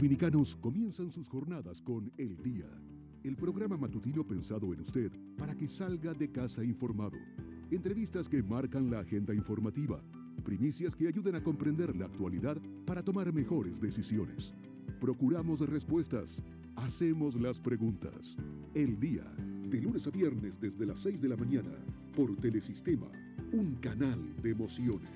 dominicanos comienzan sus jornadas con El Día, el programa matutino pensado en usted para que salga de casa informado. Entrevistas que marcan la agenda informativa, primicias que ayuden a comprender la actualidad para tomar mejores decisiones. Procuramos respuestas, hacemos las preguntas. El Día, de lunes a viernes desde las 6 de la mañana, por Telesistema, un canal de emociones.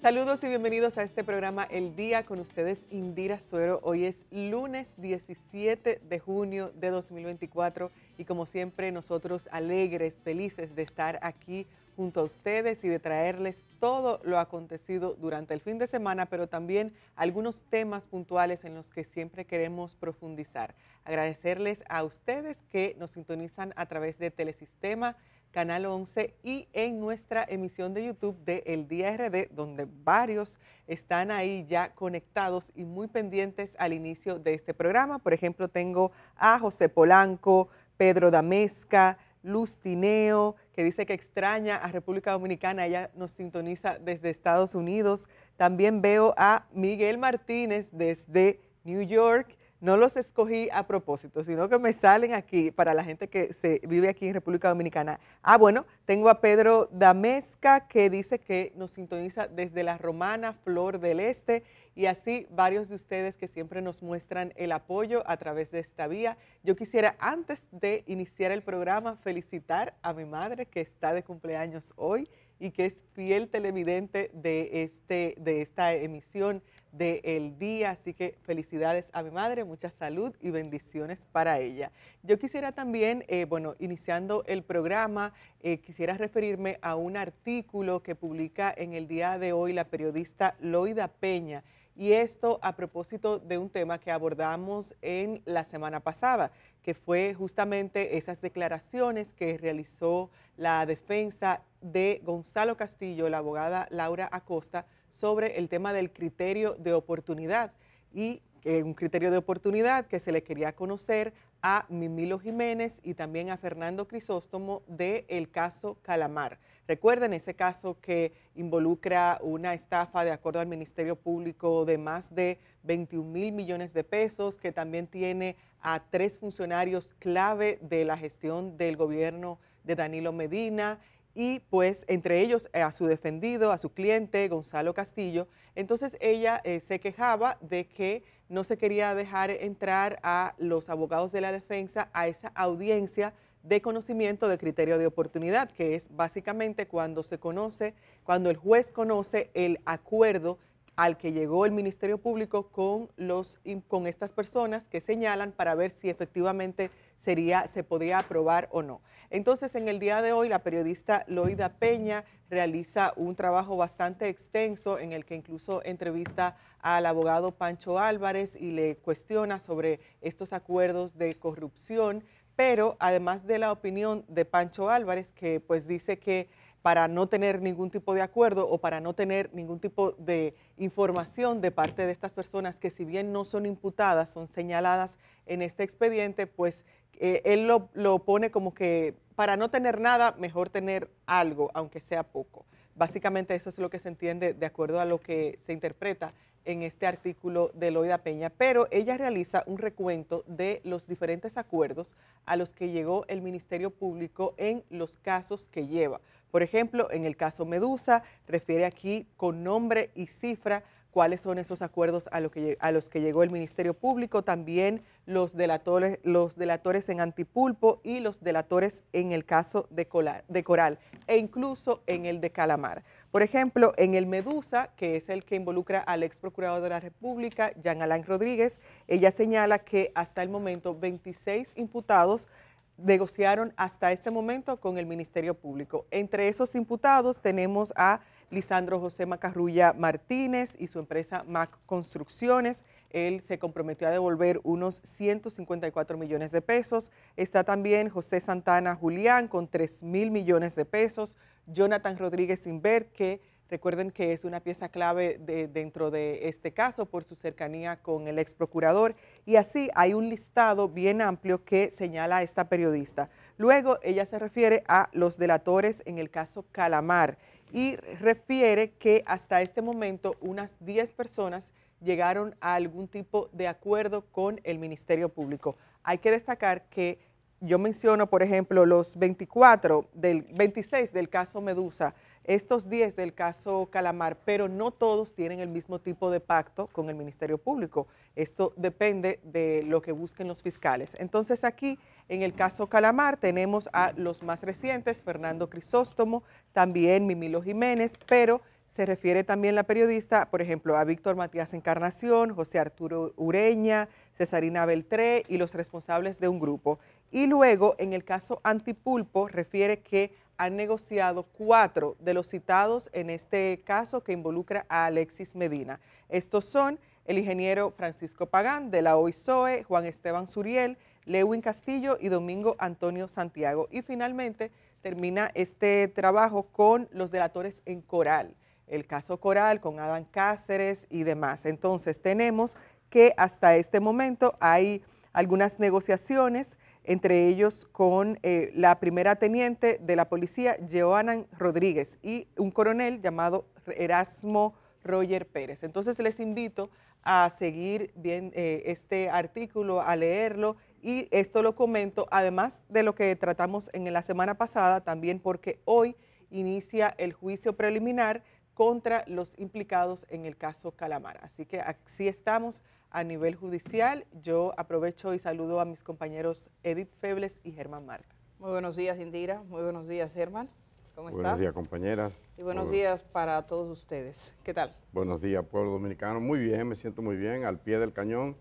Saludos y bienvenidos a este programa El Día con ustedes, Indira Suero. Hoy es lunes 17 de junio de 2024 y como siempre nosotros alegres, felices de estar aquí junto a ustedes y de traerles todo lo acontecido durante el fin de semana, pero también algunos temas puntuales en los que siempre queremos profundizar. Agradecerles a ustedes que nos sintonizan a través de Telesistema Canal 11 y en nuestra emisión de YouTube de El Día RD, donde varios están ahí ya conectados y muy pendientes al inicio de este programa. Por ejemplo, tengo a José Polanco, Pedro Damesca, Luz Tineo, que dice que extraña a República Dominicana, ella nos sintoniza desde Estados Unidos. También veo a Miguel Martínez desde New York no los escogí a propósito, sino que me salen aquí para la gente que se vive aquí en República Dominicana. Ah, bueno, tengo a Pedro Damesca que dice que nos sintoniza desde la Romana Flor del Este y así varios de ustedes que siempre nos muestran el apoyo a través de esta vía. Yo quisiera antes de iniciar el programa felicitar a mi madre que está de cumpleaños hoy y que es fiel televidente de, este, de esta emisión del día. Así que felicidades a mi madre, mucha salud y bendiciones para ella. Yo quisiera también, eh, bueno, iniciando el programa, eh, quisiera referirme a un artículo que publica en el día de hoy la periodista Loida Peña y esto a propósito de un tema que abordamos en la semana pasada, que fue justamente esas declaraciones que realizó la defensa de Gonzalo Castillo, la abogada Laura Acosta, sobre el tema del criterio de oportunidad y un criterio de oportunidad que se le quería conocer a Mimilo Jiménez y también a Fernando Crisóstomo del el caso Calamar. Recuerden ese caso que involucra una estafa de acuerdo al Ministerio Público de más de 21 mil millones de pesos, que también tiene a tres funcionarios clave de la gestión del gobierno de Danilo Medina y pues entre ellos eh, a su defendido, a su cliente, Gonzalo Castillo. Entonces ella eh, se quejaba de que no se quería dejar entrar a los abogados de la defensa a esa audiencia de conocimiento de criterio de oportunidad, que es básicamente cuando se conoce, cuando el juez conoce el acuerdo al que llegó el Ministerio Público con, los, con estas personas que señalan para ver si efectivamente sería, se podría aprobar o no. Entonces, en el día de hoy, la periodista Loida Peña realiza un trabajo bastante extenso en el que incluso entrevista al abogado Pancho Álvarez y le cuestiona sobre estos acuerdos de corrupción, pero además de la opinión de Pancho Álvarez, que pues dice que para no tener ningún tipo de acuerdo o para no tener ningún tipo de información de parte de estas personas que si bien no son imputadas, son señaladas en este expediente, pues eh, él lo, lo pone como que para no tener nada, mejor tener algo, aunque sea poco. Básicamente eso es lo que se entiende de acuerdo a lo que se interpreta en este artículo de Loida Peña, pero ella realiza un recuento de los diferentes acuerdos a los que llegó el Ministerio Público en los casos que lleva. Por ejemplo, en el caso Medusa, refiere aquí con nombre y cifra cuáles son esos acuerdos a, que, los que llegó el Ministerio Público, también los delatores, los delatores en Antipulpo y los delatores en el caso de, de Coral e incluso en el de Calamar. Por ejemplo, en el Medusa, que es el que involucra al ex procurador de la República, Jean Alain Rodríguez, ella señala que hasta el momento 26 imputados negociaron hasta este momento con el Ministerio Público. Entre esos imputados tenemos a Lisandro José Macarrulla Martínez y su empresa Mac Construcciones. Él se comprometió a devolver unos 154 millones de pesos. Está también José Santana Julián con 3 mil millones de pesos. Jonathan Rodríguez Invert, que recuerden que es una pieza clave dentro de este caso por su cercanía con el ex procurador. Y así hay un listado bien amplio que señala esta periodista. Luego ella se refiere a los delatores en el caso Calamar y refiere que hasta este momento unas 10 personas llegaron a algún tipo de acuerdo con el Ministerio Público. Hay que destacar que yo menciono, por ejemplo, los 24 del 26 del caso Medusa, estos 10 del caso Calamar, pero no todos tienen el mismo tipo de pacto con el Ministerio Público. Esto depende de lo que busquen los fiscales. Entonces aquí en el caso Calamar tenemos a los más recientes, Fernando Crisóstomo, también Mimilo Jiménez, pero se refiere también la periodista, por ejemplo, a Víctor Matías Encarnación, José Arturo Ureña, Cesarina Beltré y los responsables de un grupo. Y luego, en el caso Antipulpo, refiere que han negociado cuatro de los citados en este caso que involucra a Alexis Medina. Estos son el ingeniero Francisco Pagán de la OISOE, Juan Esteban Suriel, Lewin Castillo y Domingo Antonio Santiago. Y finalmente termina este trabajo con los delatores en coral, el caso coral con Adán Cáceres y demás. Entonces tenemos que hasta este momento hay algunas negociaciones, entre ellos con eh, la primera teniente de la policía, Joana Rodríguez, y un coronel llamado Erasmo Roger Pérez. Entonces les invito a seguir bien eh, este artículo, a leerlo y esto lo comento, además de lo que tratamos en la semana pasada, también porque hoy inicia el juicio preliminar contra los implicados en el caso Calamar. Así que así estamos a nivel judicial. Yo aprovecho y saludo a mis compañeros Edith Febles y Germán Marca. Muy buenos días, Indira. Muy buenos días, Germán. ¿Cómo estás? Buenos días, compañeras. Y buenos días para todos ustedes. ¿Qué tal? Buenos días, pueblo dominicano. Muy bien, me siento muy bien, al pie del cañón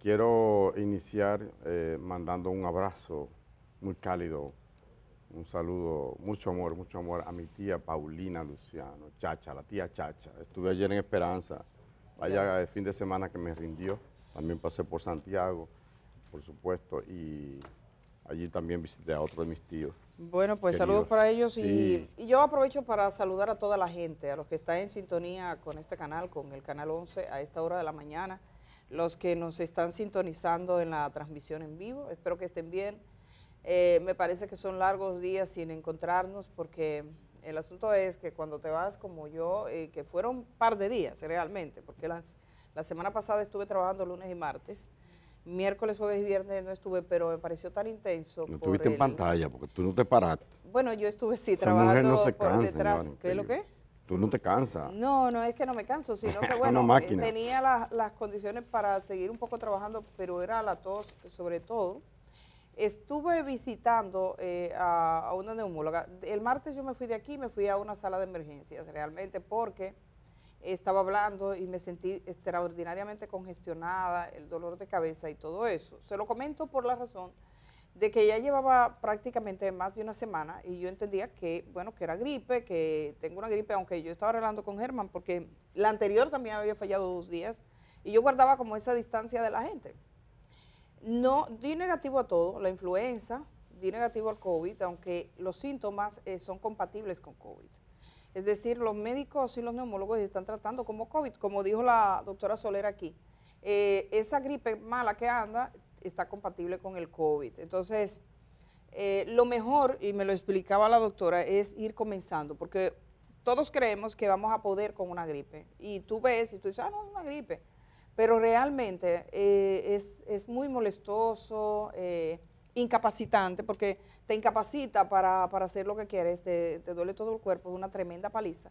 Quiero iniciar eh, mandando un abrazo muy cálido, un saludo, mucho amor, mucho amor a mi tía Paulina Luciano, Chacha, la tía Chacha. Estuve ayer en Esperanza, vaya el fin de semana que me rindió, también pasé por Santiago, por supuesto, y allí también visité a otro de mis tíos. Bueno, pues saludos para ellos y, y, yo aprovecho para saludar a toda la gente, a los que están en sintonía con este canal, con el Canal 11, a esta hora de la mañana, los que nos están sintonizando en la transmisión en vivo. Espero que estén bien. Eh, me parece que son largos días sin encontrarnos porque el asunto es que cuando te vas como yo, eh, que fueron un par de días realmente, porque la semana pasada estuve trabajando lunes y martes, miércoles, jueves y viernes no estuve, pero me pareció tan intenso. No estuviste en pantalla porque tú no te paraste. Bueno, yo estuve sí trabajando por detrás. ¿Qué lo que? Tú no te cansas. No, no es que no me canso, sino que bueno, tenía las, las, condiciones para seguir un poco trabajando, pero era la tos sobre todo. Estuve visitando eh, a, una neumóloga. El martes yo me fui de aquí, me fui a una sala de emergencias realmente porque estaba hablando y me sentí extraordinariamente congestionada, el dolor de cabeza y todo eso. Se lo comento por la razón de que ya llevaba prácticamente más de una semana y yo entendía que, bueno, que era gripe, que tengo una gripe, aunque yo estaba hablando con Germán, porque la anterior también había fallado dos días y yo guardaba como esa distancia de la gente. No, di negativo a todo, la influenza, di negativo al COVID, aunque los síntomas eh, son compatibles con COVID. Es decir, los médicos y los neumólogos están tratando como COVID, como dijo la doctora Soler aquí. Eh, esa gripe mala que anda está compatible con el COVID. Entonces, eh, lo mejor, y me lo explicaba la doctora, es ir comenzando, porque todos creemos que vamos a poder con una gripe. Y tú ves y tú dices, ah, no, es una gripe. Pero realmente eh, es, muy molestoso, eh, incapacitante, porque te incapacita para, para hacer lo que quieres, te, te, duele todo el cuerpo, es una tremenda paliza.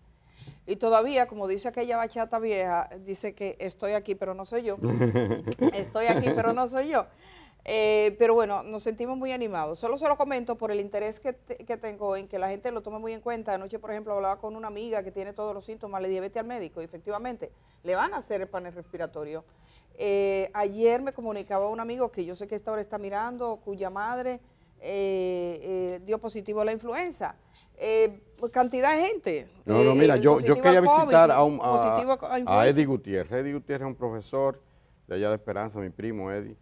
Y todavía, como dice aquella bachata vieja, dice que estoy aquí, pero no soy yo. estoy aquí, pero no soy yo. Eh, pero bueno, nos sentimos muy animados. Solo se lo comento por el interés que, que, tengo en que la gente lo tome muy en cuenta. Anoche, por ejemplo, hablaba con una amiga que tiene todos los síntomas, le dije, al médico. Y efectivamente, le van a hacer el panel respiratorio. Eh, ayer me comunicaba un amigo que yo sé que esta hora está mirando, cuya madre eh, eh, dio positivo a la influenza. Eh, pues, cantidad de gente. No, no, mira, yo, yo quería visitar a, un, a, Eddie Gutiérrez. Eddie Gutiérrez es un profesor de allá de Esperanza, mi primo Eddie.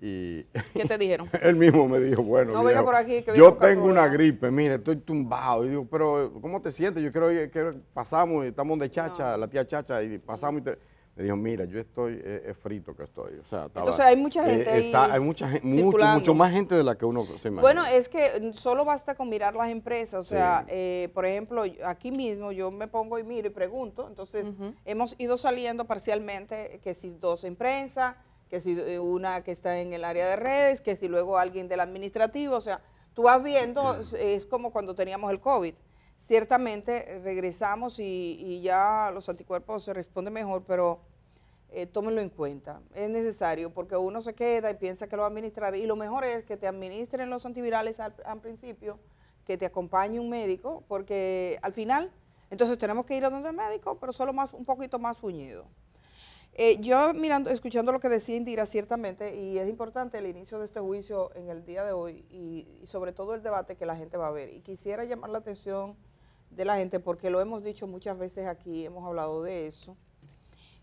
Y ¿Qué te dijeron? él mismo me dijo, bueno, yo tengo una gripe, mire, estoy tumbado. Y digo, pero ¿cómo te sientes? Yo creo que pasamos estamos de chacha, la tía chacha, y pasamos y me dijo, mira, yo estoy, eh, eh, frito que estoy. O sea, estaba, Entonces hay mucha eh, gente está, Hay mucha gente, mucho, mucho, más gente de la que uno se imagina. Bueno, es que mm, solo basta con mirar las empresas. O sea, por ejemplo, aquí mismo yo me pongo y miro y pregunto. Entonces hemos ido saliendo parcialmente que si dos en que si una que está en el área de redes, que si luego alguien del administrativo. O sea, tú vas viendo, es como cuando teníamos el COVID ciertamente eh, regresamos y, ya los anticuerpos se responden mejor, pero eh, tómenlo en cuenta. Es necesario porque uno se queda y piensa que lo va a administrar y lo mejor es que te administren los antivirales al, principio, que te acompañe un médico, porque al final, entonces tenemos que ir a donde el médico, pero solo más, un poquito más fuñido. Eh, yo mirando, escuchando lo que decía Indira, ciertamente, y es importante el inicio de este juicio en el día de hoy y, sobre todo el debate que la gente va a ver. Y quisiera llamar la atención de la gente porque lo hemos dicho muchas veces aquí, hemos hablado de eso,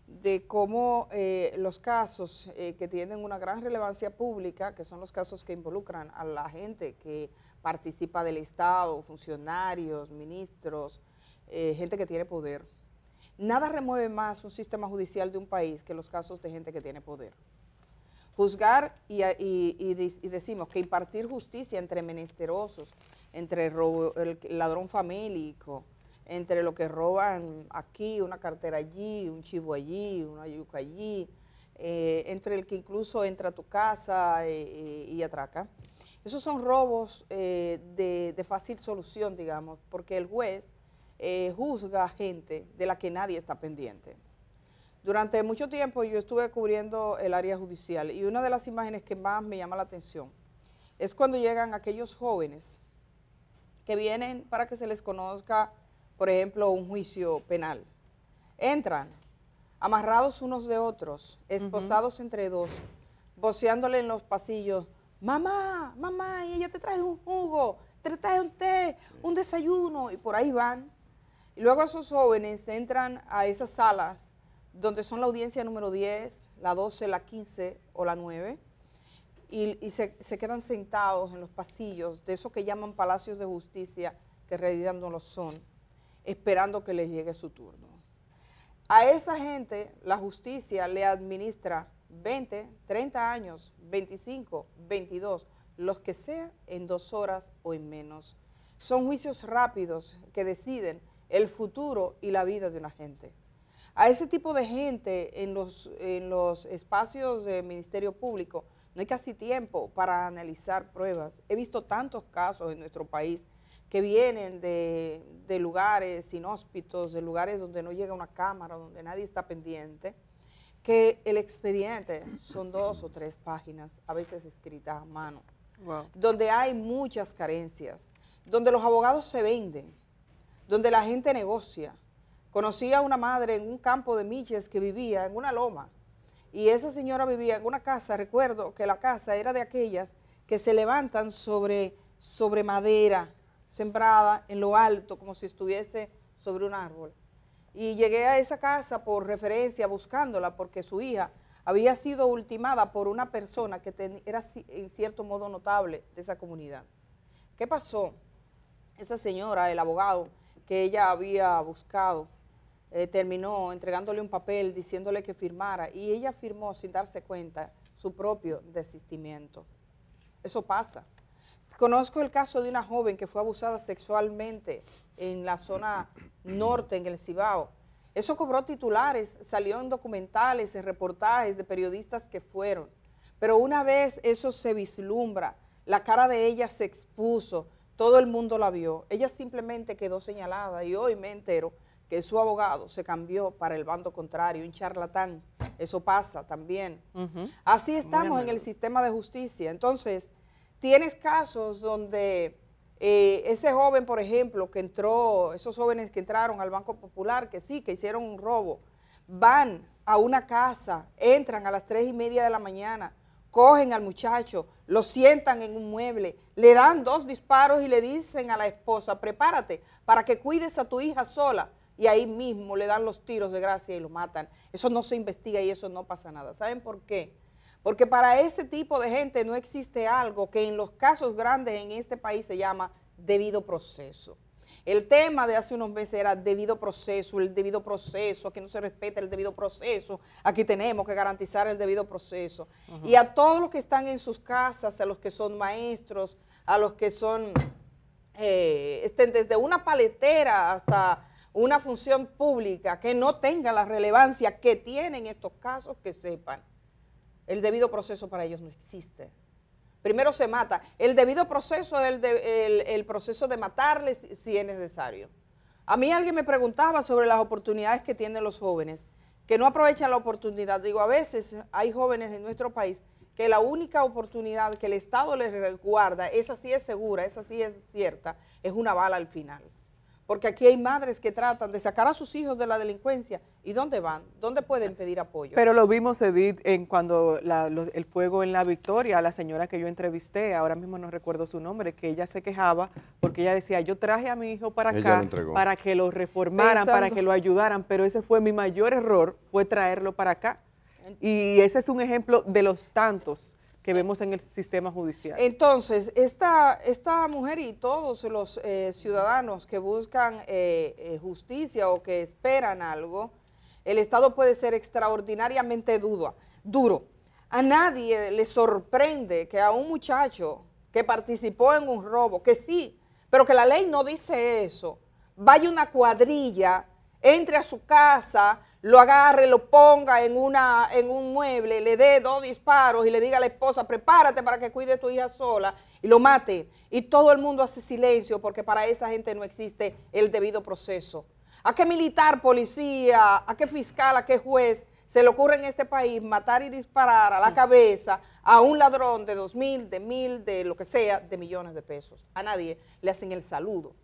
de cómo eh, los casos eh, que tienen una gran relevancia pública, que son los casos que involucran a la gente que participa del Estado, funcionarios, ministros, gente que tiene poder, Nada remueve más un sistema judicial de un país que los casos de gente que tiene poder. Juzgar y, decimos que impartir justicia entre menesterosos, entre el ladrón famélico, entre lo que roban aquí, una cartera allí, un chivo allí, una yuca allí, eh, entre el que incluso entra a tu casa eh, eh, y atraca. Esos son robos de, fácil solución, digamos, porque el juez eh, juzga gente de la que nadie está pendiente. Durante mucho tiempo yo estuve cubriendo el área judicial y una de las imágenes que más me llama la atención es cuando llegan aquellos jóvenes que vienen para que se les conozca, por ejemplo, un juicio penal. Entran amarrados unos de otros, esposados entre dos, voceándole en los pasillos, mamá, mamá, y ella te trae un jugo, te trae un té, un desayuno, y por ahí van. Y luego esos jóvenes entran a esas salas donde son la audiencia número 10, la 12, la 15 o la 9, y, se, se, quedan sentados en los pasillos de esos que llaman palacios de justicia, que en realidad no lo son, esperando que les llegue su turno. A esa gente la justicia le administra 20, 30 años, 25, 22, los que sea, en dos horas o en menos. Son juicios rápidos que deciden el futuro y la vida de una gente. A ese tipo de gente en los, en los espacios del Ministerio Público no hay casi tiempo para analizar pruebas. He visto tantos casos en nuestro país que vienen de, de lugares inhóspitos, de lugares donde no llega una cámara, donde nadie está pendiente, que el expediente son dos o tres páginas, a veces escritas a mano, donde hay muchas carencias, donde los abogados se venden donde la gente negocia. Conocí a una madre en un campo de Miches que vivía en una loma. Y esa señora vivía en una casa, recuerdo que la casa era de aquellas que se levantan sobre, sobre madera, sembrada en lo alto, como si estuviese sobre un árbol. Y llegué a esa casa por referencia, buscándola, porque su hija había sido ultimada por una persona que era en cierto modo notable de esa comunidad. ¿Qué pasó? Esa señora, el abogado, que ella había buscado. Eh, terminó entregándole un papel diciéndole que firmara y ella firmó sin darse cuenta su propio desistimiento. Eso pasa. Conozco el caso de una joven que fue abusada sexualmente en la zona norte, en el Cibao. Eso cobró titulares, salió en documentales, en reportajes de periodistas que fueron. Pero una vez eso se vislumbra, la cara de ella se expuso, todo el mundo la vio. Ella simplemente quedó señalada y hoy me entero que su abogado se cambió para el bando contrario, un charlatán. Eso pasa también. Así estamos en el sistema de justicia. Entonces, tienes casos donde eh, ese joven, por ejemplo, que entró, esos jóvenes que entraron al Banco Popular, que sí, que hicieron un robo, van a una casa, entran a las tres y media de la mañana, cogen al muchacho, lo sientan en un mueble, le dan dos disparos y le dicen a la esposa, prepárate para que cuides a tu hija sola. Y ahí mismo le dan los tiros de gracia y lo matan. Eso no se investiga y eso no pasa nada. ¿Saben por qué? Porque para ese tipo de gente no existe algo que en los casos grandes en este país se llama debido proceso. El tema de hace unos meses era debido proceso, el debido proceso, que no se respeta el debido proceso, aquí tenemos que garantizar el debido proceso. Y a todos los que están en sus casas, a los que son maestros, a los que son, eh, estén desde una paletera hasta una función pública, que no tenga la relevancia que tienen estos casos, que sepan, el debido proceso para ellos no existe primero se mata. El debido proceso es el, de, el, proceso de matarle si es necesario. A mí alguien me preguntaba sobre las oportunidades que tienen los jóvenes, que no aprovechan la oportunidad. Digo, a veces hay jóvenes en nuestro país que la única oportunidad que el Estado les guarda, esa sí es segura, esa sí es cierta, es una bala al final. Porque aquí hay madres que tratan de sacar a sus hijos de la delincuencia. ¿Y dónde van? ¿Dónde pueden pedir apoyo? Pero lo vimos, Edith, en cuando el fuego en la Victoria, la señora que yo entrevisté, ahora mismo no recuerdo su nombre, que ella se quejaba porque ella decía, yo traje a mi hijo para acá para que lo reformaran, para que lo ayudaran, pero ese fue mi mayor error, fue traerlo para acá. Y ese es un ejemplo de los tantos que eh, vemos en el sistema judicial. Entonces, esta, esta mujer y todos los eh, ciudadanos que buscan eh, justicia o que esperan algo, el Estado puede ser extraordinariamente duro. A nadie le sorprende que a un muchacho que participó en un robo, que sí, pero que la ley no dice eso, vaya una cuadrilla entre a su casa, lo agarre, lo ponga en, una, en un mueble, le dé dos disparos y le diga a la esposa, prepárate para que cuide a tu hija sola y lo mate. Y todo el mundo hace silencio porque para esa gente no existe el debido proceso. ¿A qué militar, policía, a qué fiscal, a qué juez se le ocurre en este país matar y disparar a la cabeza a un ladrón de dos mil, de mil, de lo que sea, de millones de pesos? A nadie le hacen el saludo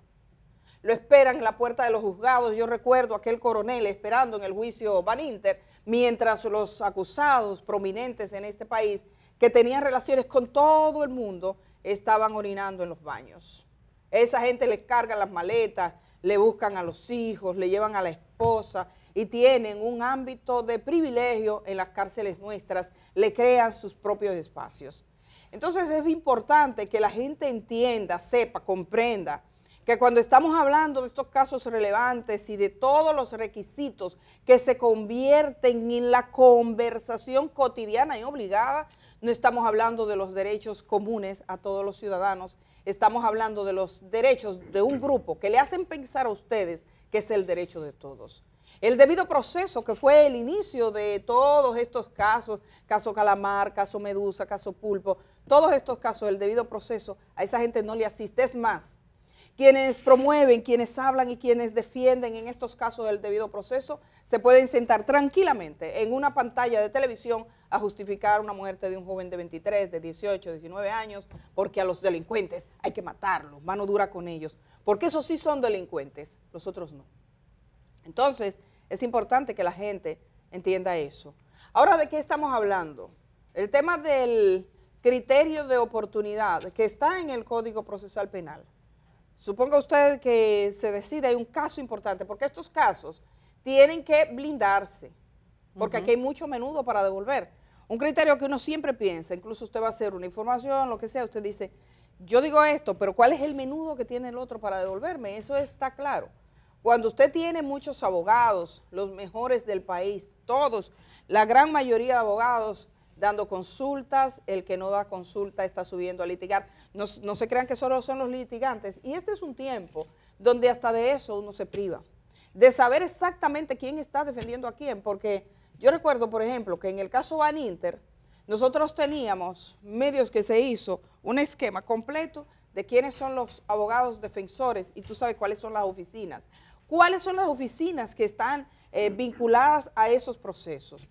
lo esperan en la puerta de los juzgados. Yo recuerdo a aquel coronel esperando en el juicio Van Inter, mientras los acusados prominentes en este país que tenían relaciones con todo el mundo estaban orinando en los baños. Esa gente les carga las maletas, le buscan a los hijos, le llevan a la esposa y tienen un ámbito de privilegio en las cárceles nuestras, le crean sus propios espacios. Entonces es importante que la gente entienda, sepa, comprenda que cuando estamos hablando de estos casos relevantes y de todos los requisitos que se convierten en la conversación cotidiana y obligada, no estamos hablando de los derechos comunes a todos los ciudadanos, estamos hablando de los derechos de un grupo que le hacen pensar a ustedes que es el derecho de todos. El debido proceso, que fue el inicio de todos estos casos, caso Calamar, caso Medusa, caso Pulpo, todos estos casos, el debido proceso, a esa gente no le asiste. Es más, quienes promueven, quienes hablan y quienes defienden en estos casos del debido proceso, se pueden sentar tranquilamente en una pantalla de televisión a justificar una muerte de un joven de 23, de 18, 19 años, porque a los delincuentes hay que matarlos, mano dura con ellos, porque esos sí son delincuentes, los otros no. Entonces, es importante que la gente entienda eso. Ahora, ¿de qué estamos hablando? El tema del criterio de oportunidad que está en el Código Procesal Penal. Suponga usted que se decide, hay un caso importante, porque estos casos tienen que blindarse, porque aquí hay mucho menudo para devolver. Un criterio que uno siempre piensa, incluso usted va a hacer una información, lo que sea, usted dice, yo digo esto, pero ¿cuál es el menudo que tiene el otro para devolverme? Eso está claro. Cuando usted tiene muchos abogados, los mejores del país, todos, la gran mayoría de abogados dando consultas, el que no da consulta está subiendo a litigar. No, se crean que solo son los litigantes. Y este es un tiempo donde hasta de eso uno se priva, de saber exactamente quién está defendiendo a quién, porque yo recuerdo, por ejemplo, que en el caso Van Inter, nosotros teníamos medios que se hizo un esquema completo de quiénes son los abogados defensores y tú sabes cuáles son las oficinas. ¿Cuáles son las oficinas que están eh, vinculadas a esos procesos?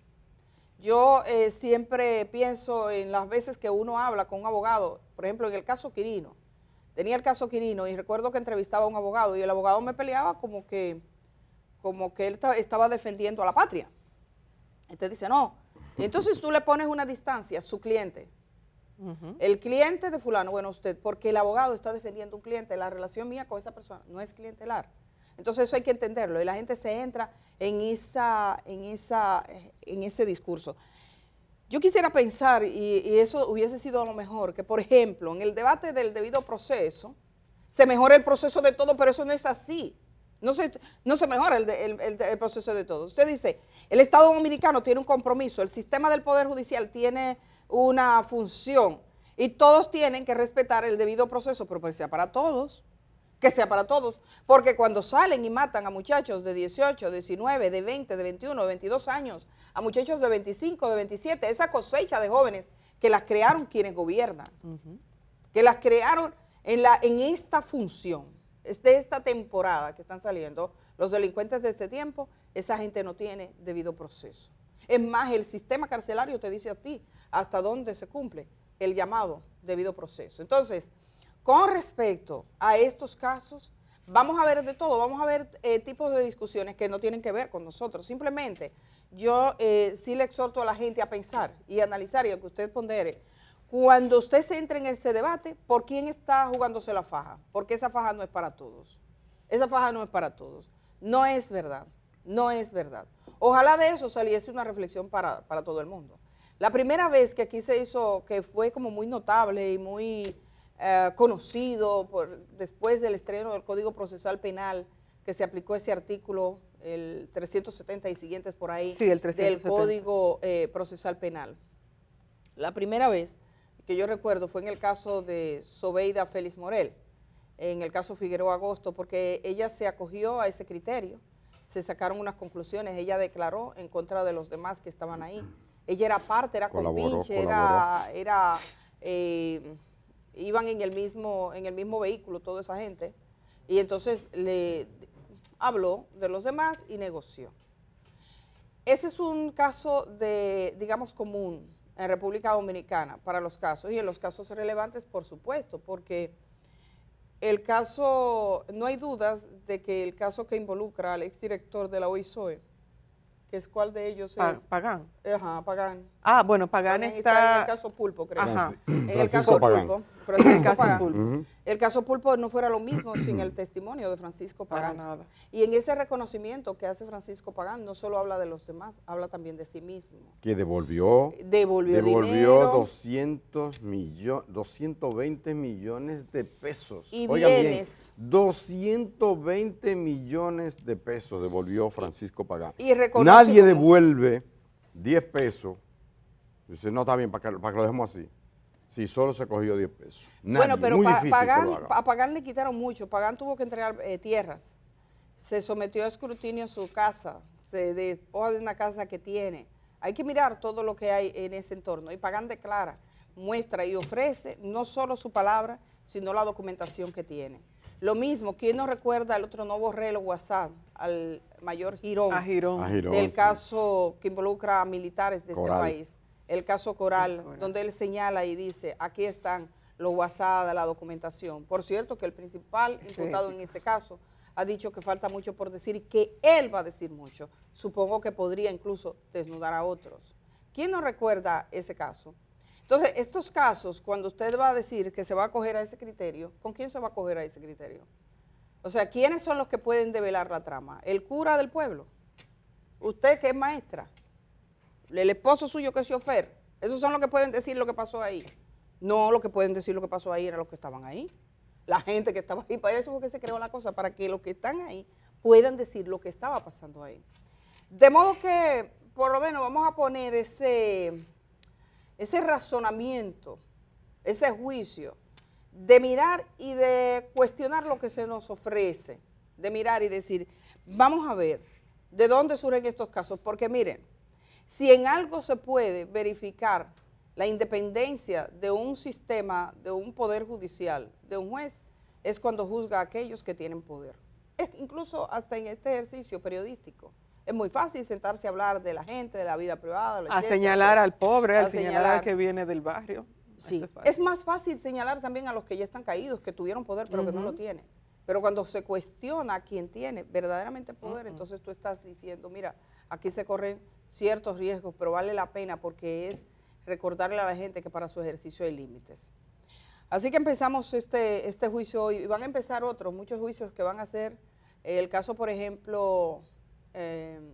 Yo eh, siempre pienso en las veces que uno habla con un abogado, por ejemplo, en el caso Quirino. Tenía el caso Quirino y recuerdo que entrevistaba a un abogado y el abogado me peleaba como que, como que él estaba defendiendo a la patria. Entonces dice, no. entonces tú le pones una distancia a su cliente. El cliente de fulano, bueno, usted, porque el abogado está defendiendo a un cliente, la relación mía con esa persona no es clientelar. Entonces eso hay que entenderlo y la gente se entra en, esa, en, esa, en ese discurso. Yo quisiera pensar, y, eso hubiese sido lo mejor, que por ejemplo, en el debate del debido proceso, se mejora el proceso de todo, pero eso no es así. No se, no se mejora el, proceso de todo. Usted dice, el Estado Dominicano tiene un compromiso, el sistema del Poder Judicial tiene una función y todos tienen que respetar el debido proceso, pero pues sea para todos que sea para todos, porque cuando salen y matan a muchachos de 18, 19, de 20, de 21, de 22 años, a muchachos de 25, de 27, esa cosecha de jóvenes que las crearon quienes gobiernan, que las crearon en, la, en esta función, de esta temporada que están saliendo los delincuentes de este tiempo, esa gente no tiene debido proceso. Es más, el sistema carcelario te dice a ti hasta dónde se cumple el llamado debido proceso. Entonces, con respecto a estos casos, vamos a ver de todo, vamos a ver eh, tipos de discusiones que no tienen que ver con nosotros. Simplemente yo eh, sí le exhorto a la gente a pensar y analizar y a que usted pondere. Cuando usted se entre en ese debate, ¿por quién está jugándose la faja? Porque esa faja no es para todos. Esa faja no es para todos. No es verdad, no es verdad. Ojalá de eso saliese una reflexión para, para todo el mundo. La primera vez que aquí se hizo, que fue como muy notable y muy eh, conocido por, después del estreno del Código Procesal Penal que se aplicó ese artículo, el 370 y siguientes por ahí, del Código eh, Procesal Penal. La primera vez que yo recuerdo fue en el caso de Sobeida Félix Morel, en el caso Figueroa Agosto, porque ella se acogió a ese criterio, se sacaron unas conclusiones, ella declaró en contra de los demás que estaban ahí. Ella era parte, era compinche, era, era eh, iban en el mismo, en el mismo vehículo toda esa gente, y entonces le habló de los demás y negoció. Ese es un caso de, digamos, común en República Dominicana para los casos, y en los casos relevantes, por supuesto, porque el caso, no hay dudas de que el caso que involucra al exdirector de la OISOE, que es cuál de ellos es. Pagán. Ajá, Pagán Ah, bueno, Pagán, está... en el caso Pulpo, creo. En el caso Pulpo. Francisco Pagán. El caso Pulpo no fuera lo mismo sin el testimonio de Francisco Pagán. Para nada. Y en ese reconocimiento que hace Francisco Pagán, no solo habla de los demás, habla también de sí mismo. Que devolvió... Devolvió Devolvió 200 millones, 220 millones de pesos. Y bienes. 220 millones de pesos devolvió Francisco Pagán. Y Nadie devuelve 10 pesos Dice, no, está bien, para que, lo dejemos así. Si solo se cogió 10 pesos. bueno, pero a Pagán le quitaron mucho. Pagán tuvo que entregar eh, tierras. Se sometió a escrutinio su casa, se despoja de una casa que tiene. Hay que mirar todo lo que hay en ese entorno. Y Pagán declara, muestra y ofrece no solo su palabra, sino la documentación que tiene. Lo mismo, ¿quién no recuerda el otro nuevo reloj WhatsApp al mayor Girón, a del caso que involucra a militares de este país? el caso Coral, donde él señala y dice, aquí están los WhatsApp la documentación. Por cierto, que el principal imputado en este caso ha dicho que falta mucho por decir y que él va a decir mucho. Supongo que podría incluso desnudar a otros. ¿Quién no recuerda ese caso? Entonces, estos casos, cuando usted va a decir que se va a coger a ese criterio, ¿con quién se va a coger a ese criterio? O sea, ¿quiénes son los que pueden develar la trama? ¿El cura del pueblo? ¿Usted que es maestra? el esposo suyo que se chofer. Esos son los que pueden decir lo que pasó ahí. No, lo que pueden decir lo que pasó ahí era los que estaban ahí. La gente que estaba ahí. Para eso fue que se creó la cosa, para que los que están ahí puedan decir lo que estaba pasando ahí. De modo que, por lo menos, vamos a poner ese, ese razonamiento, ese juicio de mirar y de cuestionar lo que se nos ofrece, de mirar y decir, vamos a ver de dónde surgen estos casos, porque miren, si en algo se puede verificar la independencia de un sistema, de un poder judicial, de un juez, es cuando juzga a aquellos que tienen poder. incluso hasta en este ejercicio periodístico. Es muy fácil sentarse a hablar de la gente, de la vida privada. a señalar al pobre, al señalar, al que viene del barrio. Sí, es más fácil señalar también a los que ya están caídos, que tuvieron poder pero que no lo tienen. Pero cuando se cuestiona a quien tiene verdaderamente poder, entonces tú estás diciendo, mira, aquí se corren ciertos riesgos, pero vale la pena porque es recordarle a la gente que para su ejercicio hay límites. Así que empezamos este, este juicio hoy y van a empezar otros, muchos juicios que van a ser, eh, el caso por ejemplo, em,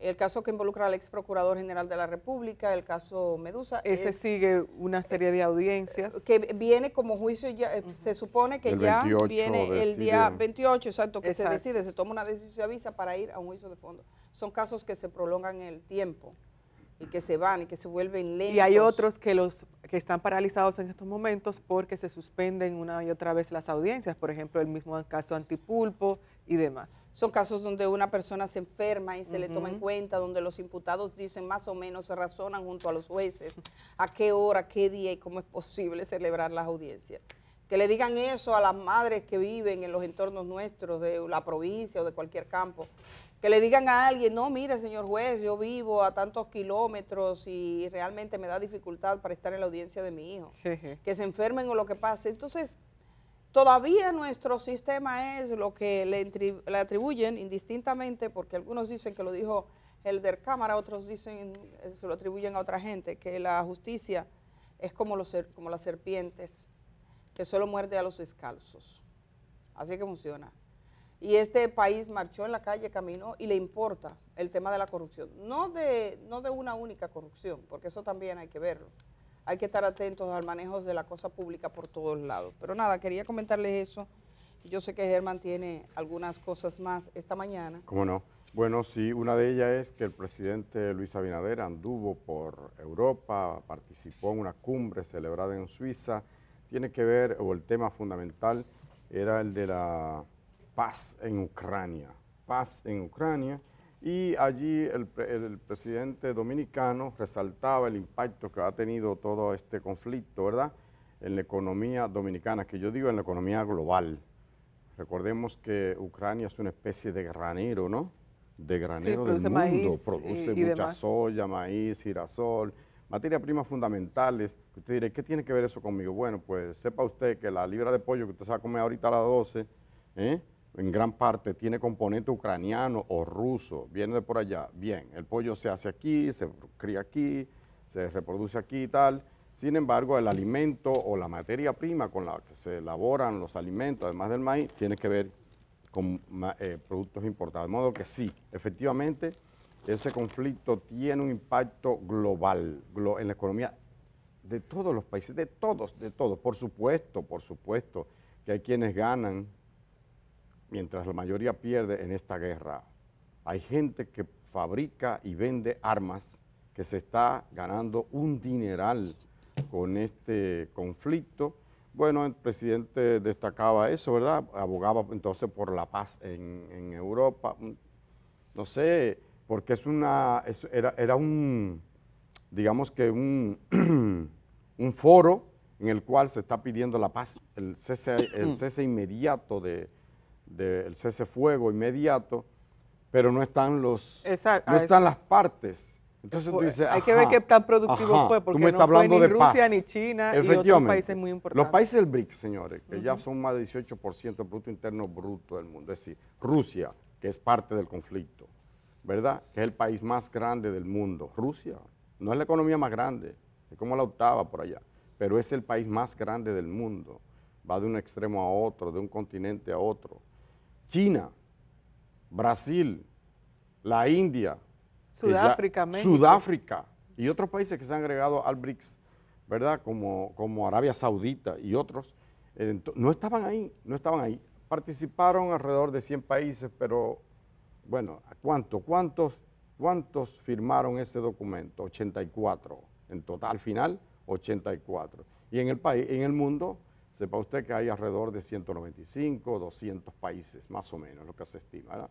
el caso que involucra al ex procurador general de la República, el caso Medusa. Ese sigue una serie de audiencias. Que viene como juicio, ya, eh, se supone que ya viene el día 28, exacto, que se decide, se toma una decisión, se avisa para ir a un juicio de fondo son casos que se prolongan en el tiempo y que se van y que se vuelven lentos. Y hay otros que los que están paralizados en estos momentos porque se suspenden una y otra vez las audiencias, por ejemplo, el mismo caso antipulpo y demás. Son casos donde una persona se enferma y se le toma en cuenta, donde los imputados dicen más o menos, se razonan junto a los jueces a qué hora, qué día y cómo es posible celebrar las audiencias. Que le digan eso a las madres que viven en los entornos nuestros, de la provincia o de cualquier campo, que le digan a alguien, no, mire, señor juez, yo vivo a tantos kilómetros y realmente me da dificultad para estar en la audiencia de mi hijo, que se enfermen o lo que pase. Entonces, todavía nuestro sistema es lo que le, atribuyen indistintamente, porque algunos dicen que lo dijo el del Cámara, otros dicen, eh, se lo atribuyen a otra gente, que la justicia es como, los, como las serpientes, que solo muerde a los descalzos. Así que funciona y este país marchó en la calle, caminó y le importa el tema de la corrupción. No de, no de una única corrupción, porque eso también hay que verlo. Hay que estar atentos al manejo de la cosa pública por todos lados. Pero nada, quería comentarles eso. Yo sé que Germán tiene algunas cosas más esta mañana. ¿Cómo no? Bueno, sí, una de ellas es que el presidente Luis Abinader anduvo por Europa, participó en una cumbre celebrada en Suiza. Tiene que ver, o el tema fundamental era el de la paz en Ucrania, paz en Ucrania. Y allí el, presidente dominicano resaltaba el impacto que ha tenido todo este conflicto, ¿verdad?, en la economía dominicana, que yo digo en la economía global. Recordemos que Ucrania es una especie de granero, ¿no?, de granero del mundo, produce mucha soya, maíz, girasol, materias primas fundamentales. Usted dirá, ¿qué tiene que ver eso conmigo? Bueno, pues sepa usted que la libra de pollo que usted se va a comer ahorita a las 12, ¿eh?, en gran parte tiene componente ucraniano o ruso, viene de por allá, bien, el pollo se hace aquí, se cría aquí, se reproduce aquí y tal, sin embargo, el alimento o la materia prima con la que se elaboran los alimentos, además del maíz, tiene que ver con eh, productos importados. De modo que sí, efectivamente, ese conflicto tiene un impacto global en la economía de todos los países, de todos, de todos. Por supuesto, por supuesto, que hay quienes ganan mientras la mayoría pierde en esta guerra, hay gente que fabrica y vende armas que se está ganando un dineral con este conflicto. Bueno, el presidente destacaba eso, ¿verdad? Abogaba entonces por la paz en, Europa. Mm, no sé, porque es una, era, un, digamos que un, foro en el cual se está pidiendo la paz, el el cese inmediato de, del cese fuego inmediato, pero no están los no están las partes. Entonces tú dices, hay que ver qué tan productivo fue, porque no fue ni de Rusia ni China y otros países muy importantes. Los países del BRIC, señores, que ya son más del 18% del Producto Interno Bruto del mundo, es decir, Rusia, que es parte del conflicto, ¿verdad? es el país más grande del mundo. Rusia no es la economía más grande, es como la octava por allá, pero es el país más grande del mundo. Va de un extremo a otro, de un continente a otro China, Brasil, la India, Sudáfrica, Sudáfrica y otros países que se han agregado al BRICS, ¿verdad? Como, como Arabia Saudita y otros, no estaban ahí, no estaban ahí. Participaron alrededor de 100 países, pero bueno, ¿cuántos, cuántos firmaron ese documento? 84, en total final 84. Y en el país, en el mundo, Sepa usted que hay alrededor de 195, 200 países, más o menos, lo que se estima. ¿verdad?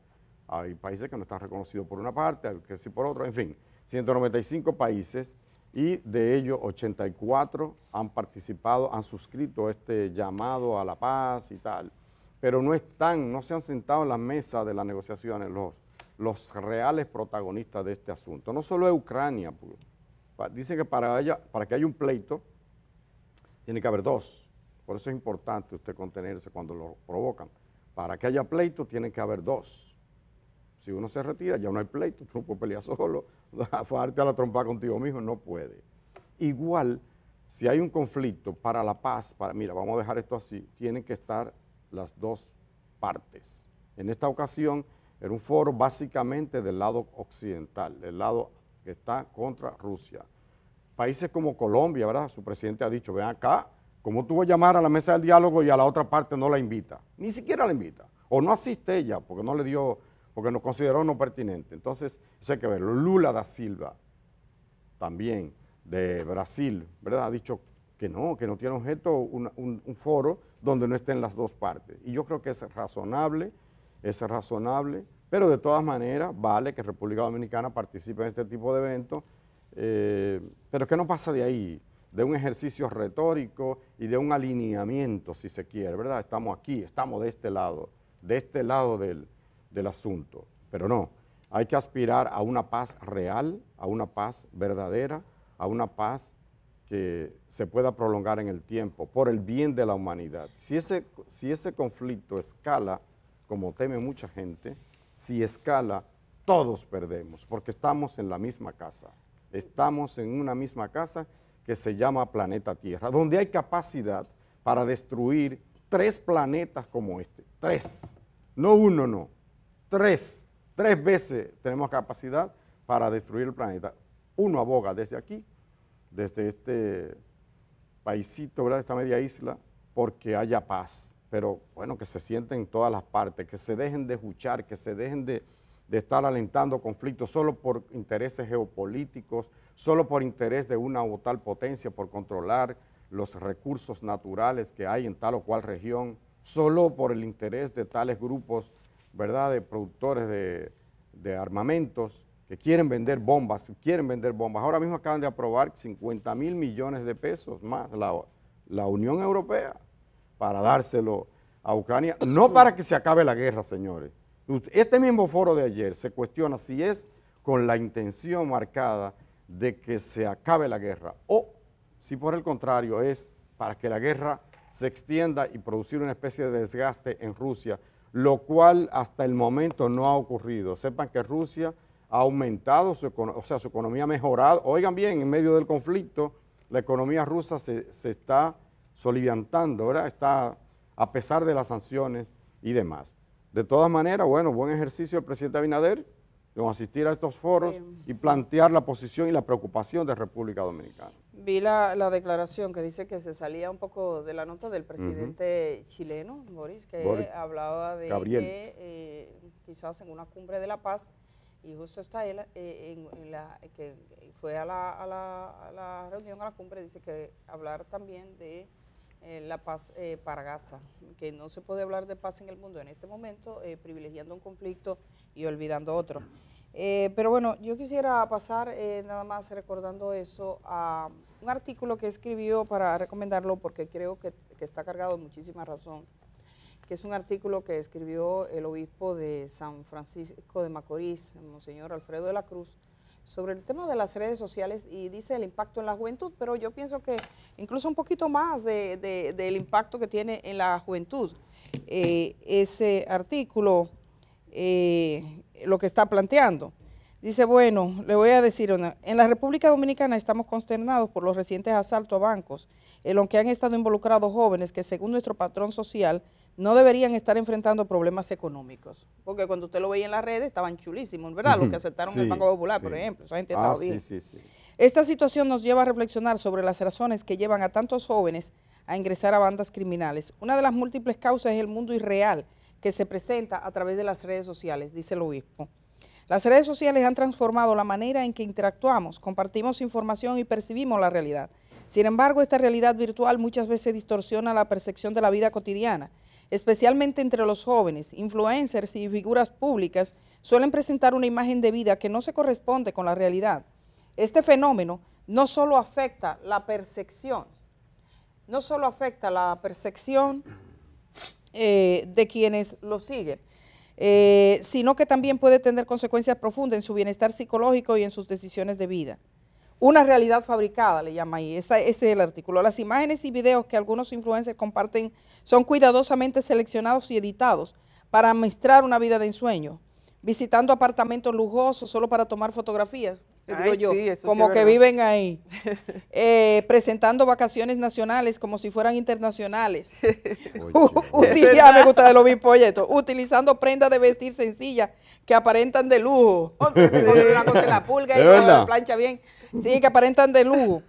Hay países que no están reconocidos por una parte, hay que sí por otra, en fin, 195 países y de ellos 84 han participado, han suscrito este llamado a la paz y tal, pero no están, no se han sentado en la mesa de las negociaciones los, los reales protagonistas de este asunto. No solo es Ucrania, pues, dicen que para, para que haya un pleito tiene que haber dos, por eso es importante usted contenerse cuando lo provocan. Para que haya pleito tiene que haber dos. Si uno se retira, ya no hay pleito, tú no puedes pelear solo, afarte a la trompa contigo mismo, no puede. Igual, si hay un conflicto para la paz, para, mira, vamos a dejar esto así, tienen que estar las dos partes. En esta ocasión era un foro básicamente del lado occidental, del lado que está contra Rusia. Países como Colombia, ¿verdad? Su presidente ha dicho, ven acá, ¿Cómo tú vas llamar a la mesa del diálogo y a la otra parte no la invita? Ni siquiera la invita. O no asiste ella porque no le dio, porque nos consideró no pertinente. Entonces, eso hay que verlo. Lula da Silva, también de Brasil, ¿verdad? Ha dicho que no, que no tiene objeto un, foro donde no estén las dos partes. Y yo creo que es razonable, es razonable, pero de todas maneras vale que República Dominicana participe en este tipo de eventos, eh, pero ¿qué nos pasa de ahí de un ejercicio retórico y de un alineamiento, si se quiere, ¿verdad? Estamos aquí, estamos de este lado, de este lado del, asunto. Pero no, hay que aspirar a una paz real, a una paz verdadera, a una paz que se pueda prolongar en el tiempo, por el bien de la humanidad. Si ese, si ese conflicto escala, como teme mucha gente, si escala, todos perdemos, porque estamos en la misma casa. Estamos en una misma casa que se llama planeta Tierra, donde hay capacidad para destruir tres planetas como este, tres, no uno, no, tres, tres veces tenemos capacidad para destruir el planeta. Uno aboga desde aquí, desde este paisito, ¿verdad? esta media isla, porque haya paz, pero bueno, que se sienten en todas las partes, que se dejen de juchar, que se dejen de, de estar alentando conflictos solo por intereses geopolíticos, solo por interés de una o tal potencia por controlar los recursos naturales que hay en tal o cual región, solo por el interés de tales grupos, ¿verdad?, de productores de, armamentos que quieren vender bombas, quieren vender bombas. Ahora mismo acaban de aprobar 50 mil millones de pesos más la, la Unión Europea para dárselo a Ucrania, no para que se acabe la guerra, señores. Este mismo foro de ayer se cuestiona si es con la intención marcada de que se acabe la guerra o si por el contrario es para que la guerra se extienda y producir una especie de desgaste en Rusia, lo cual hasta el momento no ha ocurrido. Sepan que Rusia ha aumentado, su, o sea, su economía ha mejorado. Oigan bien, en medio del conflicto, la economía rusa se, se está soliviantando, ¿verdad? Está a pesar de las sanciones y demás. De todas maneras, bueno, buen ejercicio el presidente Abinader, con asistir a estos foros y plantear la posición y la preocupación de República Dominicana. Vi la, la, declaración que dice que se salía un poco de la nota del presidente chileno, Boris, que hablaba de que eh, quizás en una cumbre de la paz, y justo está él, eh, la, que fue a, la, a la reunión, a la cumbre, dice que hablar también de eh, la paz eh, para Gaza, que no se puede hablar de paz en el mundo en este momento, eh, privilegiando un conflicto y olvidando otro. pero bueno, yo quisiera pasar nada más recordando eso a un artículo que escribió para recomendarlo porque creo que, que está cargado de muchísima razón, que es un artículo que escribió el obispo de San Francisco de Macorís, el Monseñor Alfredo de la Cruz, sobre el tema de las redes sociales y dice el impacto en la juventud, pero yo pienso que incluso un poquito más de, del impacto que tiene en la juventud eh, ese artículo, eh, lo que está planteando. Dice, bueno, le voy a decir una, en la República Dominicana estamos consternados por los recientes asaltos a bancos, en los que han estado involucrados jóvenes que según nuestro patrón social no deberían estar enfrentando problemas económicos. Porque cuando usted lo veía en las redes, estaban chulísimos, ¿verdad? Los que aceptaron el Banco Popular, por ejemplo. Esa gente ah, bien. Sí, Esta situación nos lleva a reflexionar sobre las razones que llevan a tantos jóvenes a ingresar a bandas criminales. Una de las múltiples causas es el mundo irreal que se presenta a través de las redes sociales, dice el obispo. Las redes sociales han transformado la manera en que interactuamos, compartimos información y percibimos la realidad. Sin embargo, esta realidad virtual muchas veces distorsiona la percepción de la vida cotidiana especialmente entre los jóvenes, influencers y figuras públicas, suelen presentar una imagen de vida que no se corresponde con la realidad. Este fenómeno no solo afecta la percepción, no solo afecta la percepción eh, de quienes lo siguen, eh, sino que también puede tener consecuencias profundas en su bienestar psicológico y en sus decisiones de vida. Una realidad fabricada, le llama ahí, ese es el artículo. Las imágenes y videos que algunos influencers comparten son cuidadosamente seleccionados y editados para mostrar una vida de ensueño, visitando apartamentos lujosos solo para tomar fotografías, digo como que viven ahí, eh, presentando vacaciones nacionales como si fueran internacionales. me gusta de los bipolletos, utilizando prendas de vestir sencillas que aparentan de lujo. la pulga y la plancha bien sí, que aparentan de lujo,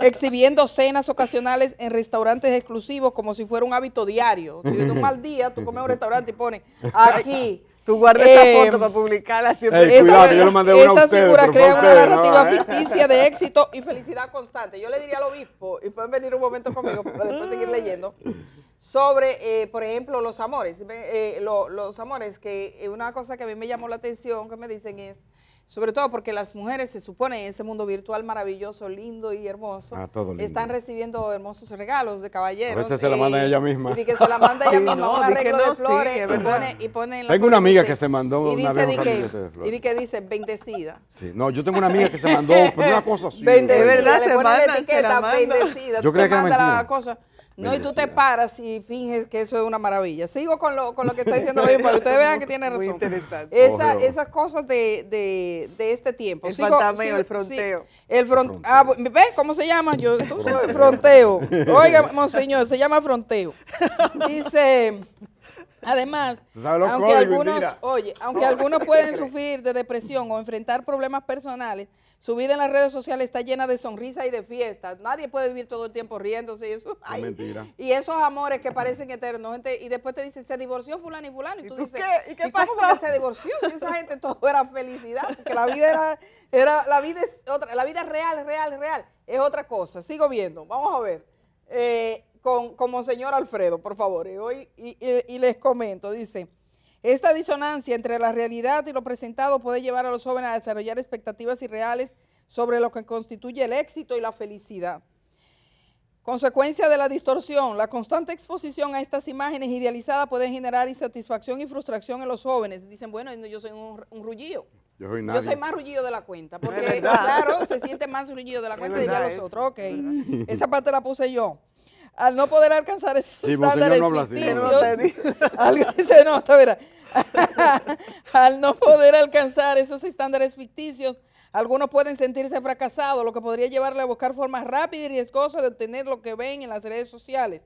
exhibiendo cenas ocasionales en restaurantes exclusivos como si fuera un hábito diario. Si tienes un mal día, tú comes a un restaurante y pones aquí. Tú guardas esta em, foto para publicarla siempre. yo mandé una figura crea una narrativa ficticia de éxito y felicidad constante. Yo le diría al obispo, y pueden venir un momento conmigo para después seguir leyendo, sobre, eh, por ejemplo, los amores. Eh, los amores, que eh, una cosa que a mí me llamó la atención, que me dicen es sobre todo porque las mujeres se supone en ese mundo virtual maravilloso, lindo y hermoso, ah, están recibiendo hermosos regalos de caballeros. A veces se la mandan ella misma. Y que se la manda ella misma un arreglo de flores y, pone, y en Tengo una amiga que, se mandó y una dice, Y que dice, bendecida. Sí, no, yo tengo una amiga que se mandó, una cosa así. Bendecida, ¿verdad? le pone la etiqueta, bendecida. Yo creo que manda la cosa. No, y tú te paras y finges que eso es una maravilla. Sigo con lo, con lo que está diciendo para que ustedes vean que tiene razón. Esa, esas cosas de, de, de este tiempo. El el fronteo. el ah, ¿Ves cómo se llama? Yo, fronteo. Oiga, monseñor, se llama fronteo. Dice... Además, aunque algunos, oye, aunque algunos pueden sufrir de depresión o enfrentar problemas personales, su vida en las redes sociales está llena de sonrisas y de fiestas. Nadie puede vivir todo el tiempo riéndose y eso. mentira. Y esos amores que parecen eternos. Gente, y después te dicen, se divorció fulano y fulano. Y tú, dices, qué? ¿Y qué ¿y ¿Cómo que se divorció? Si esa gente todo era felicidad, porque la vida era, era la vida es otra, la vida real, real, real. Es otra cosa. Sigo viendo. Vamos a ver. Eh, como con, Alfredo, por favor. Y, hoy, y les comento, dice. Esta disonancia entre la realidad y lo presentado puede llevar a los jóvenes a desarrollar expectativas irreales sobre lo que constituye el éxito y la felicidad. Consecuencia de la distorsión, la constante exposición a estas imágenes idealizadas puede generar insatisfacción y frustración en los jóvenes. Dicen, bueno, yo soy un, un Yo soy, más rullillo de la cuenta, porque claro, se siente más rullillo de la cuenta de los otros. Ok, esa parte la puse yo. Al no poder alcanzar esos estándares no no. se al no poder alcanzar esos estándares ficticios, algunos pueden sentirse fracasados, lo que podría llevarle a buscar formas rápidas y riesgosas de obtener lo que ven en las redes sociales.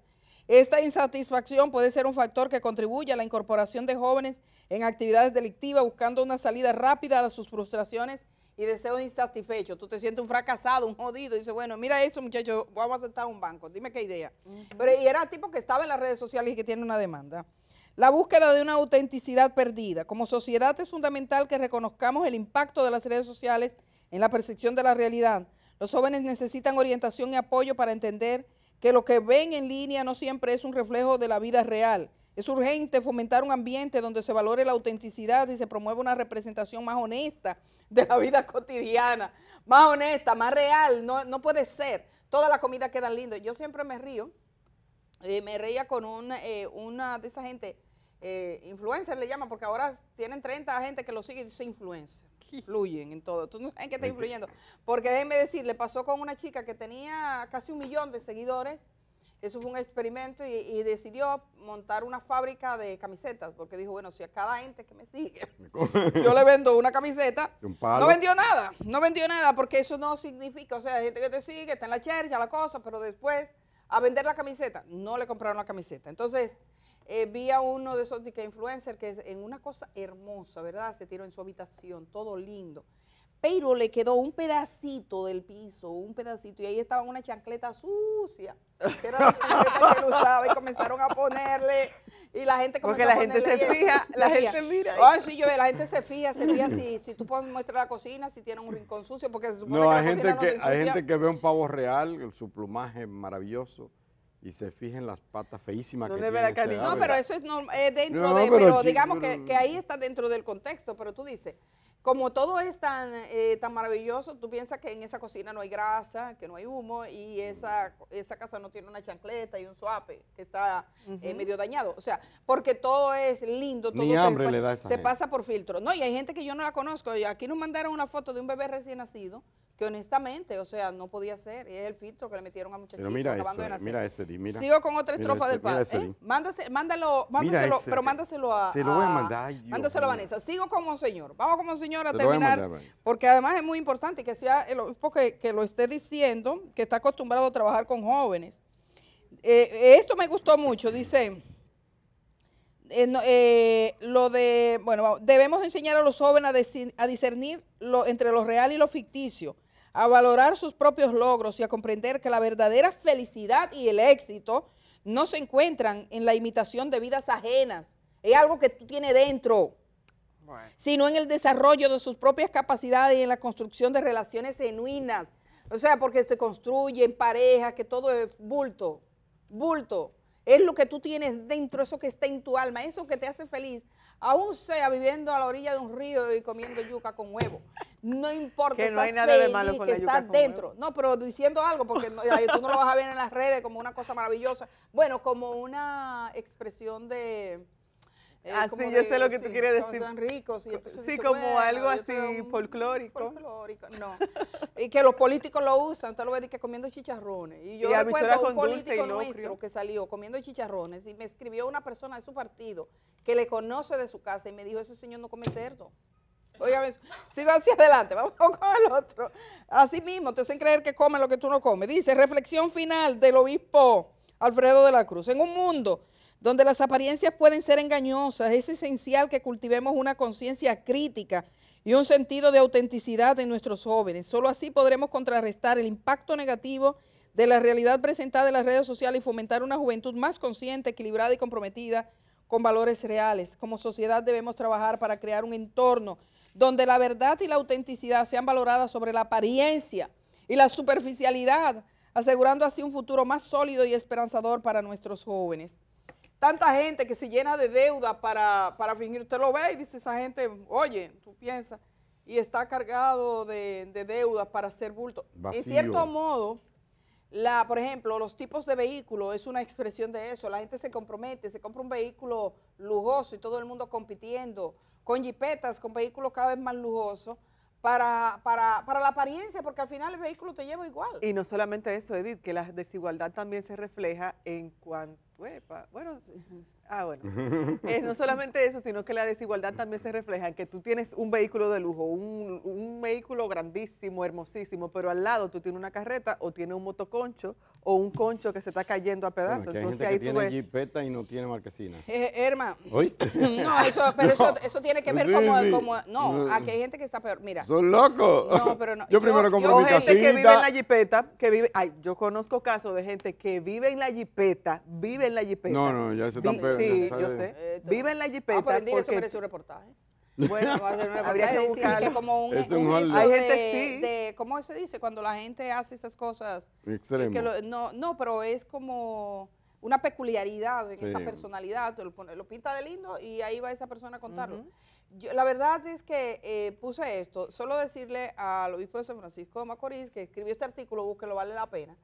Esta insatisfacción puede ser un factor que contribuye a la incorporación de jóvenes en actividades delictivas buscando una salida rápida a sus frustraciones y deseos insatisfechos. Tú te sientes un fracasado, un jodido, y dices, bueno, mira eso, muchacho, vamos a aceptar un banco, dime qué idea. Pero y era tipo que estaba en las redes sociales y que tiene una demanda. La búsqueda de una autenticidad perdida. Como sociedad es fundamental que reconozcamos el impacto de las redes sociales en la percepción de la realidad. Los jóvenes necesitan orientación y apoyo para entender que lo que ven en línea no siempre es un reflejo de la vida real. Es urgente fomentar un ambiente donde se valore la autenticidad y se promueva una representación más honesta de la vida cotidiana, más honesta, más real, no, puede ser. Todas las comidas quedan lindas. Yo siempre me río, eh, me reía con una, eh, una de esa gente eh, influencer le llaman, porque ahora tienen 30 gente que lo sigue y se influencer. Influyen en todo. Tú no sabes qué está influyendo. Porque déjenme decir, le pasó con una chica que tenía casi un millón de seguidores. Eso fue un experimento y, decidió montar una fábrica de camisetas, porque dijo, bueno, si a cada gente que me sigue, yo le vendo una camiseta, no vendió nada, no vendió nada, porque eso no significa, o sea, hay gente que te sigue, está en la chercha, la cosa, pero después a vender la camiseta, no le compraron la camiseta. Entonces, eh, vi a uno de esos influencers que en una cosa hermosa, ¿verdad? Se tiró en su habitación, todo lindo. Pero le quedó un pedacito del piso, un pedacito, y ahí estaba una chancleta sucia, que era la chancleta que él usaba, y comenzaron a ponerle, y la gente Porque la gente se fija, la gente mira. Ay, sí, yo, la gente se fija, se fija si, si tú puedes mostrar la cocina, si tienen un rincón sucio, porque se supone que la cocina que, Hay gente que ve un pavo real, su plumaje maravilloso, y se fijen las patas feísimas que tiene la No, pero eso es, eh, dentro de, pero, digamos que, ahí está dentro del contexto, pero tú dices, como todo es tan, eh, tan maravilloso, tú piensas que en esa cocina no hay grasa, que no hay humo, y mm. esa, esa casa no tiene una chancleta y un suape que está eh, medio dañado. O sea, porque todo es lindo, todo Ni hambre se, le da esa se pasa por filtro. No, y hay gente que yo no la conozco, y aquí nos mandaron una foto de un bebé recién nacido, que honestamente, o sea, no podía ser. Es el filtro que le metieron a muchachitos acabando ese, de eh, nacer. Mira ese, mira. Sigo con otra estrofa del padre. Eh, mándase, mándalo, mándaselo, pero mándaselo a. Se lo voy a mandar. mándaselo a Vanessa. Sigo con señor. Vamos con Monseñor a terminar. porque además es muy importante que sea el obispo que, lo esté diciendo, que está acostumbrado a trabajar con jóvenes. Eh, esto me gustó mucho, dice. lo de, bueno, debemos enseñar a los jóvenes a, a discernir entre lo real y lo ficticio, a valorar sus propios logros y a comprender que la verdadera felicidad y el éxito no se encuentran en la imitación de vidas ajenas, es algo que tú tienes dentro, sino en el desarrollo de sus propias capacidades y en la construcción de relaciones genuinas, o sea, porque se construyen parejas, que todo es bulto, bulto, es lo que tú tienes dentro, eso que está en tu alma, eso que te hace feliz, aún sea viviendo a la orilla de un río y comiendo yuca con huevo. No importa que no hay que estás dentro. No, pero diciendo algo, porque tú no lo vas a ver en las redes como una cosa maravillosa. Bueno, como una expresión de eh, así, ah, yo sé lo que tú quieres decir. ricos. sí, como algo así folclórico. Folclórico, no. y que los políticos lo usan, tal vez que comiendo chicharrones. Y yo recuerdo un político nuestro que salió comiendo chicharrones y me escribió una persona de su partido que le conoce de su casa y me dijo, ese señor no come cerdo. oiga, si va hacia adelante, vamos con el otro. Así mismo, te hacen creer que come lo que tú no comes. Dice, reflexión final del obispo Alfredo de la Cruz. En un mundo donde las apariencias pueden ser engañosas, es esencial que cultivemos una conciencia crítica y un sentido de autenticidad en nuestros jóvenes. Solo así podremos contrarrestar el impacto negativo de la realidad presentada en las redes sociales y fomentar una juventud más consciente, equilibrada y comprometida con valores reales. Como sociedad debemos trabajar para crear un entorno donde la verdad y la autenticidad sean valoradas sobre la apariencia y la superficialidad, asegurando así un futuro más sólido y esperanzador para nuestros jóvenes tanta gente que se llena de deuda para, fingir. Usted lo ve y dice esa gente, oye, tú piensas, y está cargado de, deuda deudas para hacer bulto. En cierto modo, la, por ejemplo, los tipos de vehículos es una expresión de eso. La gente se compromete, se compra un vehículo lujoso y todo el mundo compitiendo con jipetas, con vehículos cada vez más lujosos. Para, para, para, la apariencia, porque al final el vehículo te lleva igual. Y no solamente eso, Edith, que la desigualdad también se refleja en cuanto bueno, ah, bueno. Eh, no solamente eso, sino que la desigualdad también se refleja en que tú tienes un vehículo de lujo, un, un, vehículo grandísimo, hermosísimo, pero al lado tú tienes una carreta o tienes un motoconcho o un concho que se está cayendo a pedazos. Entonces ahí que tiene jipeta y no tiene marquesina. Eh, eh, no, eso, pero Eso, eso, tiene que ver con como, No, aquí hay gente que está peor. Mira. Son locos. No, pero no. Yo, primero compro yo, mi gente que vive en la jipeta, que vive. Ay, yo conozco casos de gente que vive en la jipeta, vive en la jipeta. No, no, ya se tampoco. Sí, yo sé. Eh, vive en la ah, jipeta. Ah, pero porque... eso merece un reportaje. Bueno, habría que buscar. como un, es un, un Hay gente de, sí. ¿cómo se dice? Cuando la gente hace esas cosas. Excelente. no, no, pero es como una peculiaridad en esa personalidad, lo, pinta de lindo y ahí va esa persona a contarlo. Yo, la verdad es que eh, puse esto, solo decirle al obispo de San Francisco de Macorís que escribió este artículo, lo vale la pena,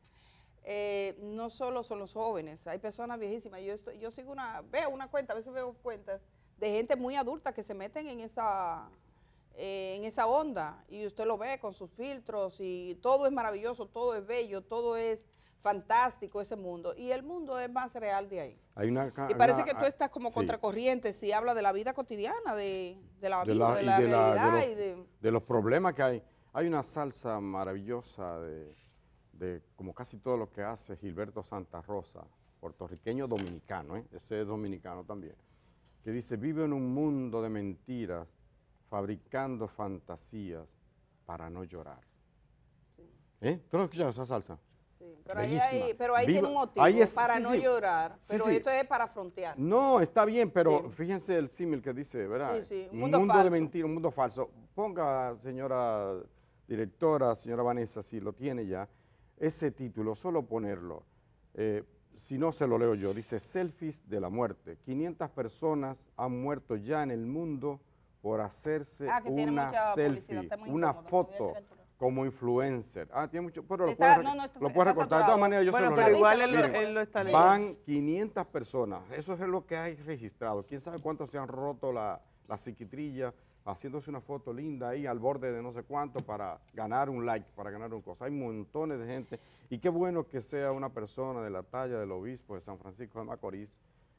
eh, no solo son los jóvenes, hay personas viejísimas. Yo, estoy, yo sigo una, veo una cuenta, a veces veo cuentas de gente muy adulta que se meten en esa, eh, en esa onda y usted lo ve con sus filtros y todo es maravilloso, todo es bello, todo es fantástico ese mundo y el mundo es más real de ahí. y parece que tú estás como contracorriente si habla de la vida cotidiana, de, la vida, de la realidad. de los problemas que hay. Hay una salsa maravillosa de de como casi todo lo que hace Gilberto Santa Rosa, puertorriqueño dominicano, ¿eh? ese es dominicano también, que dice, vive en un mundo de mentiras, fabricando fantasías para no llorar. ¿Eh? ¿Tú lo escuchado esa salsa? Sí, pero ahí, pero tiene un motivo para no llorar, pero esto es para frontear. No, está bien, pero fíjense el símil que dice, ¿verdad? Sí, sí, un mundo, mundo de mentiras, un mundo falso. Ponga, señora directora, señora Vanessa, si lo tiene ya, ese título, solo ponerlo, eh, si no se lo leo yo, dice selfies de la muerte. 500 personas han muerto ya en el mundo por hacerse ah, una selfie, una foto como influencer. Ah, tiene mucho, pero lo puedes, recortar. De todas maneras, yo se lo igual Van 500 personas, eso es lo que hay registrado. ¿Quién sabe cuántos se han roto la, la haciéndose una foto linda ahí al borde de no sé cuánto para ganar un like, para ganar un cosa. Hay montones de gente y qué bueno que sea una persona de la talla del obispo de San Francisco de Macorís,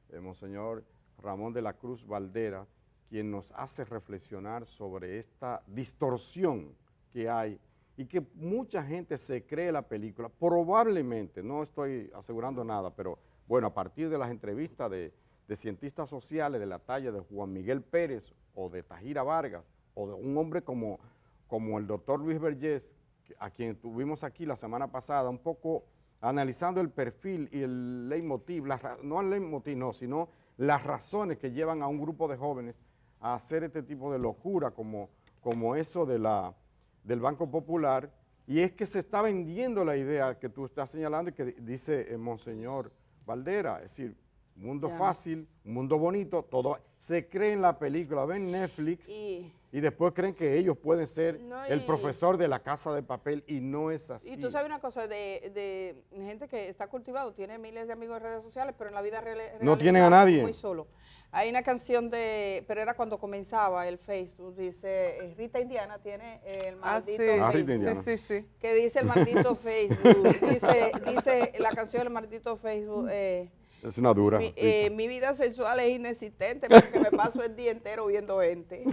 el eh, Monseñor Ramón de la Cruz Valdera, quien nos hace reflexionar sobre esta distorsión que hay y que mucha gente se cree la película, probablemente, no estoy asegurando nada, pero bueno, a partir de las entrevistas de, de cientistas sociales de la talla de Juan Miguel Pérez, o de Tajira Vargas o de un hombre como, como el doctor Luis Vergés, a quien tuvimos aquí la semana pasada, un poco analizando el perfil y el leitmotiv, no el leitmotiv, no, sino las razones que llevan a un grupo de jóvenes a hacer este tipo de locura como, como eso de la, del Banco Popular, y es que se está vendiendo la idea que tú estás señalando y que dice eh, Monseñor Valdera, es decir, mundo fácil, mundo bonito, todo. Se cree en la película, ven Netflix y, después creen que ellos pueden ser el profesor de la casa de papel y no es así. Y tú sabes una cosa, de, gente que está cultivado, tiene miles de amigos en redes sociales, pero en la vida real, no tiene a nadie. Muy solo. Hay una canción de, pero era cuando comenzaba el Facebook, dice, eh, Rita Indiana tiene el ah, maldito ah, Facebook. que dice el maldito Facebook, dice, dice la canción del maldito Facebook, eh, eh, mi, vida sexual es inexistente porque me paso el día entero viendo gente.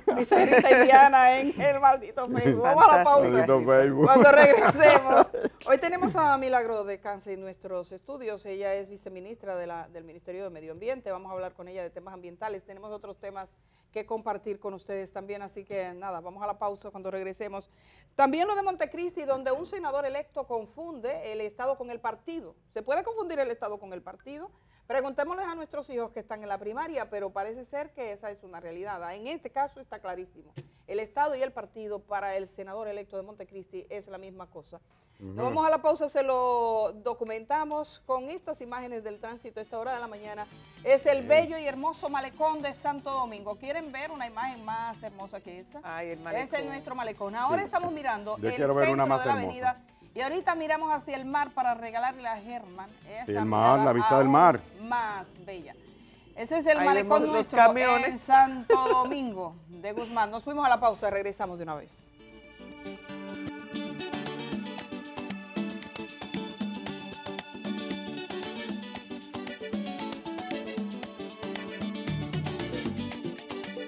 Diana en el maldito Facebook. Vamos a la pausa. Cuando regresemos. Hoy tenemos a Milagro de Cáncer en nuestros estudios. Ella es viceministra de la, del Ministerio de Medio Ambiente. Vamos a hablar con ella de temas ambientales. Tenemos otros temas que compartir con ustedes también. Así que nada, vamos a la pausa cuando regresemos. También lo de Montecristi, donde un senador electo confunde el Estado con el partido. ¿Se puede confundir el Estado con el partido? Preguntémosles a nuestros hijos que están en la primaria, pero parece ser que esa es una realidad. ¿ah? En este caso está clarísimo. El Estado y el partido para el senador electo de Montecristi es la misma cosa. Nos vamos a la pausa, se lo documentamos con estas imágenes del tránsito a esta hora de la mañana. Es el bello y hermoso malecón de Santo Domingo. ¿Quieren ver una imagen más hermosa que esa? Ay, el Ese es nuestro malecón. Ahora estamos mirando el centro de la avenida y ahorita miramos hacia el mar para regalarle a Germán. el mar, la vista del mar. Más bella. Ese es el malecón nuestro en Santo Domingo de Guzmán. Nos fuimos a la pausa, regresamos de una vez.